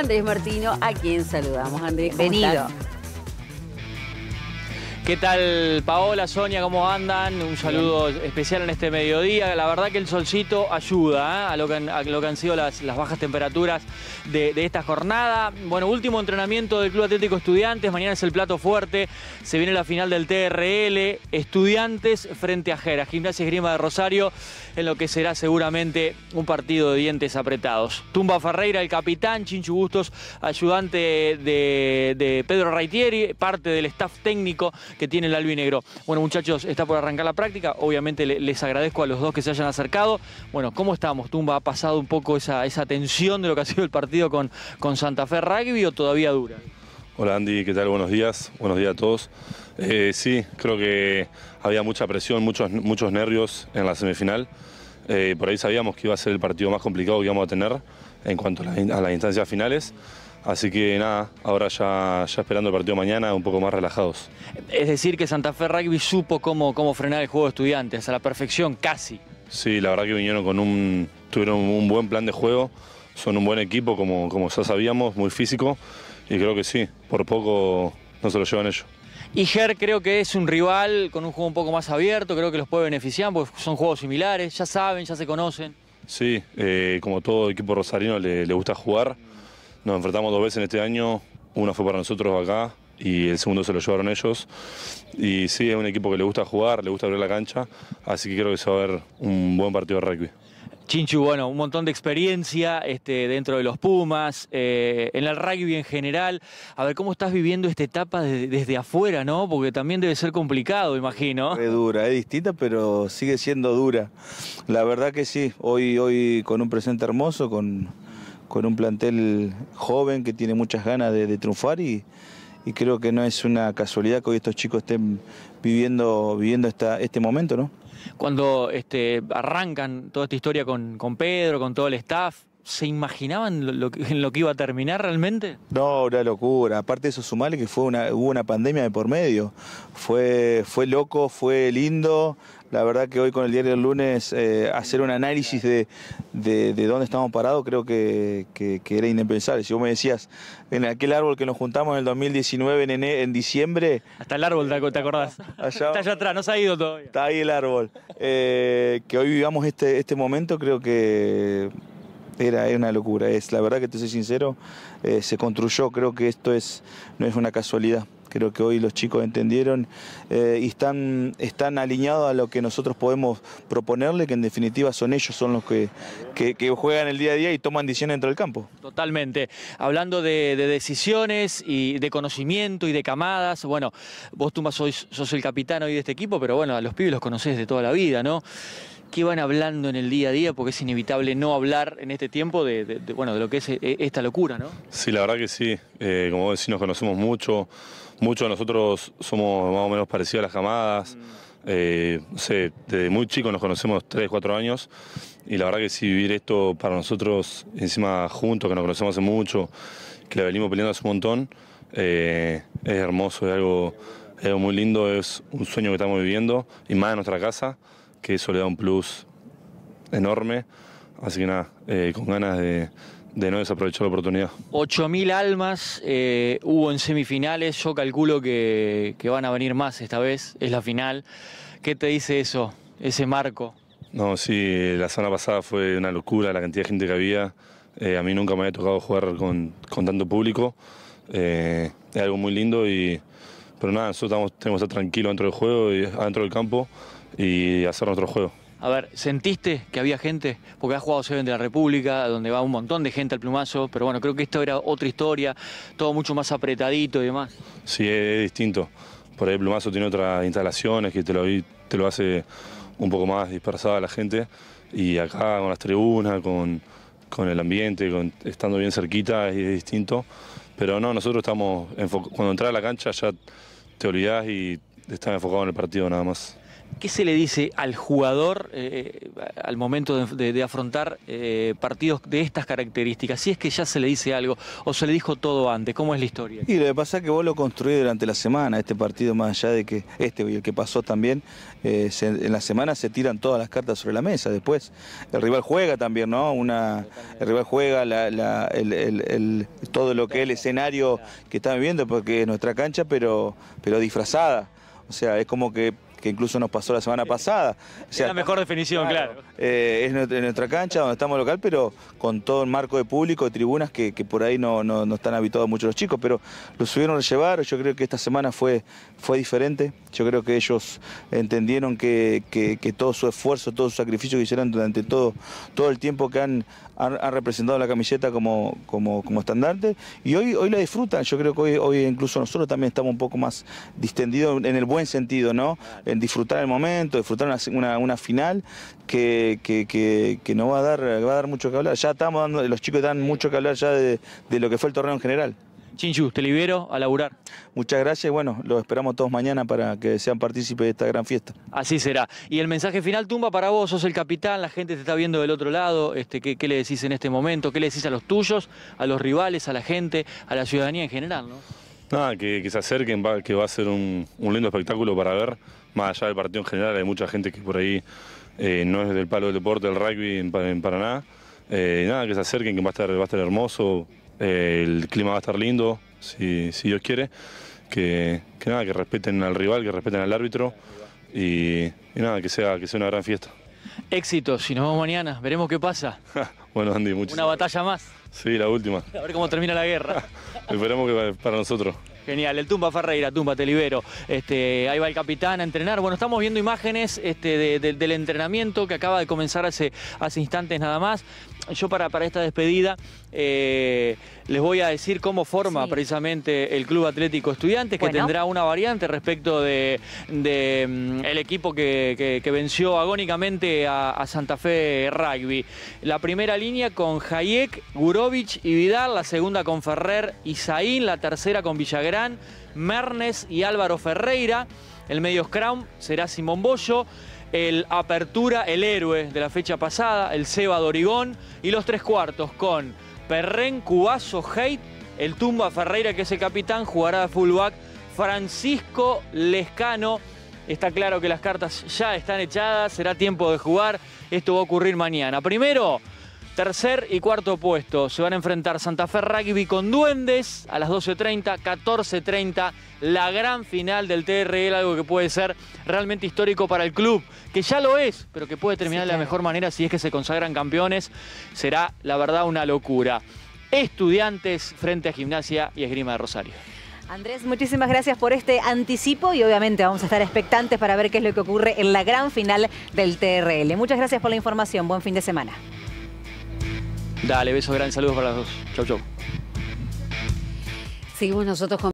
Andrés Martino, a quien saludamos. Andrés, bienvenido. ¿Qué tal Paola, Sonia, cómo andan? Un saludo especial en este mediodía. La verdad que el solcito ayuda ¿eh? a, lo que han, sido las, bajas temperaturas de, esta jornada. Bueno, último entrenamiento del Club Atlético Estudiantes. Mañana es el plato fuerte. Se viene la final del TRL. Estudiantes frente a Jera. Gimnasia Grima de Rosario en lo que será seguramente un partido de dientes apretados. Tumba Ferreira, el capitán. Chinchu Bustos, ayudante de, de Pedro Raitieri, parte del staff técnico que tiene el albinegro. Bueno, muchachos, está por arrancar la práctica. Obviamente les agradezco a los dos que se hayan acercado. Bueno, ¿cómo estamos? Tumba, ¿ha pasado un poco esa, tensión de lo que ha sido el partido con, con Santa Fe Rugby o todavía dura? Hola Andy, ¿qué tal? Buenos días. Buenos días a todos. Eh, sí, creo que había mucha presión, muchos, muchos nervios en la semifinal. Eh, por ahí sabíamos que iba a ser el partido más complicado que íbamos a tener en cuanto a, las instancias finales. Así que nada, ahora ya, ya, esperando el partido mañana, un poco más relajados. Es decir, que Santa Fe Rugby supo cómo, cómo frenar el juego de estudiantes, a la perfección, casi. Sí, la verdad que vinieron con un. tuvieron un buen plan de juego, son un buen equipo, como, como ya sabíamos, muy físico, y creo que sí, por poco no se lo llevan ellos. Y Ger creo que es un rival con un juego un poco más abierto, creo que los puede beneficiar, porque son juegos similares, ya saben, ya se conocen. Sí, eh, como todo equipo rosarino le, le, gusta jugar. Nos enfrentamos dos veces en este año. Una fue para nosotros acá y el segundo se lo llevaron ellos. Y sí, es un equipo que le gusta jugar, le gusta abrir la cancha. Así que creo que se va a ver un buen partido de rugby. Chinchu, bueno, un montón de experiencia este, dentro de los Pumas, eh, en el rugby en general. A ver, ¿cómo estás viviendo esta etapa desde afuera, no? Porque también debe ser complicado, imagino. Es dura, es distinta, pero sigue siendo dura. La verdad que sí, hoy, hoy con un presente hermoso, con, con un plantel joven que tiene muchas ganas de, triunfar y, y, creo que no es una casualidad que hoy estos chicos estén viviendo, viviendo esta, este momento, ¿no? cuando este, arrancan toda esta historia con Pedro, con todo el staff. ¿Se imaginaban lo, en lo que iba a terminar realmente? No, una locura. Aparte de eso, sumale que fue una, hubo una pandemia de por medio. Fue, fue loco, fue lindo. La verdad que hoy con el diario del lunes eh, hacer un análisis de, dónde estamos parados creo que, era indepensable. Si vos me decías, en aquel árbol que nos juntamos en el 2019, en, diciembre... Hasta el árbol, ¿te acordás? está allá atrás, no se ha ido todavía. Está ahí el árbol. Eh, que hoy vivamos este, este momento creo que era, una locura. Es, la verdad que te soy sincero, eh, se construyó, creo que esto es, no es una casualidad. Creo que hoy los chicos entendieron eh, y están, están alineados a lo que nosotros podemos proponerle, que en definitiva son ellos, son los que, juegan el día a día y toman decisiones dentro del campo. Totalmente. Hablando de, decisiones y de conocimiento y de camadas, bueno, vos tú sos, sos el capitán hoy de este equipo, pero bueno, a los pibes los conocés de toda la vida, ¿no? ¿Qué van hablando en el día a día? Porque es inevitable no hablar en este tiempo de, bueno, de lo que es eh, esta locura, ¿no? Sí, la verdad que sí. Eh, como como decís, nos conocemos mucho. Muchos de nosotros somos más o menos parecidos a las jamadas. Mm. Eh, desde muy chicos nos conocemos 3, 4 años. Y la verdad que sí, vivir esto para nosotros, encima juntos, que nos conocemos hace mucho, que la venimos peleando hace un montón, es hermoso, es algo muy lindo, es un sueño que estamos viviendo, y más en nuestra casa que eso le da un plus enorme. Así que nada, eh, con ganas de, no desaprovechar la oportunidad. 8.000 almas eh, hubo en semifinales, yo calculo que, van a venir más esta vez, es la final. ¿Qué te dice eso, ese marco? No, sí, la semana pasada fue una locura la cantidad de gente que había. Eh, a mí nunca me había tocado jugar con, tanto público. es algo muy lindo y... Pero nada, nosotros estamos, tenemos que estar tranquilos dentro del juego y dentro del campo y hacer otro juego. A ver, ¿sentiste que había gente? Porque has jugado Seven de la República, donde va un montón de gente al plumazo, pero bueno, creo que esto era otra historia, todo mucho más apretadito y demás. Sí, es, distinto. Por ahí el plumazo tiene otras instalaciones que te lo, te lo hace un poco más dispersada la gente. Y acá con las tribunas, con, el ambiente, estando bien cerquita, es, distinto. Pero no, nosotros estamos, cuando entras a la cancha ya te olvidas y estás enfocado en el partido nada más. ¿Qué se le dice al jugador eh, eh, al momento de, afrontar eh, partidos de estas características? Si es que ya se le dice algo o se le dijo todo antes, ¿cómo es la historia? Y lo que pasa es que vos lo construís durante la semana, este partido más allá de que este y el que pasó también, en la semana se tiran todas las cartas sobre la mesa. Después el rival juega también, ¿no? el rival juega todo lo que es el escenario que está viviendo, porque es nuestra cancha, pero, pero disfrazada. O sea, es como que que incluso nos pasó la semana eh, pasada. es la mejor definición, claro. Eh, es en nuestra cancha donde estamos local, pero con todo el marco de público, de tribunas que, por ahí no, están habituados muchos los chicos, pero lo subieron llevar. Yo creo que esta semana fue, fue diferente. Yo creo que ellos entendieron que, todo su esfuerzo, todo su sacrificio que hicieron durante todo, todo el tiempo que han, han, representado la camiseta como, como, como estandarte. Y hoy, hoy la disfrutan. Yo creo que hoy, hoy incluso nosotros también estamos un poco más distendidos en el buen sentido, ¿no? en disfrutar el momento, disfrutar una, una, final que, que, nos va a, dar, va a dar mucho que hablar. Ya estamos dando, los chicos dan mucho que hablar ya de, lo que fue el torneo en general. Chinchu, te libero a laburar. Muchas gracias bueno, los esperamos todos mañana para que sean partícipes de esta gran fiesta. Así será. Y el mensaje final, Tumba, para vos, sos el capitán, la gente te está viendo del otro lado, este, ¿qué, le decís en este momento? ¿Qué le decís a los tuyos, a los rivales, a la gente, a la ciudadanía en general? Nada, que, se acerquen, que va a ser un, lindo espectáculo para ver. Más allá del partido en general, hay mucha gente que por ahí eh, no es del palo del deporte, del rugby en, Paraná. Eh, nada, que se acerquen, que va a estar, va a estar hermoso, eh, el clima va a estar lindo, si, Dios quiere. Que, nada, que respeten al rival, que respeten al árbitro y, nada, que sea, que sea una gran fiesta. Éxito, si nos vemos mañana, veremos qué pasa. bueno, Andy, muchas Una batalla más. Sí, la última. A ver cómo termina la guerra. Esperemos que para nosotros. Genial, el Tumba Ferreira, Tumba, te libero. Este, ahí va el capitán a entrenar. Bueno, estamos viendo imágenes este, del entrenamiento que acaba de comenzar hace instantes nada más yo para, esta despedida eh, les voy a decir cómo forma precisamente el Club Atlético Estudiantes, que tendrá una variante respecto de, mm, el equipo que, venció agónicamente a, Santa Fe Rugby. La primera línea con Hayek, Gurovich y Vidal, la segunda con Ferrer y la tercera con Villagrán, Mernes y Álvaro Ferreira. El medio scrum será Simón Bollo el Apertura, el héroe de la fecha pasada, el Seba Dorigón y los tres cuartos con Perren, Cubazo, Hate, el Tumba Ferreira que es el capitán, jugará de fullback Francisco Lescano. Está claro que las cartas ya están echadas, será tiempo de jugar, esto va a ocurrir mañana. Primero, Tercer y cuarto puesto se van a enfrentar Santa Fe Rugby con Duendes a las 12.30, 14.30, la gran final del TRL, algo que puede ser realmente histórico para el club, que ya lo es, pero que puede terminar de la mejor manera si es que se consagran campeones. Será, la verdad, una locura. Estudiantes frente a Gimnasia y Esgrima de Rosario. Andrés, muchísimas gracias por este anticipo y obviamente vamos a estar expectantes para ver qué es lo que ocurre en la gran final del TRL. Muchas gracias por la información. Buen fin de semana. Dale, besos grandes, saludos para los dos. Chau, chau. Seguimos nosotros con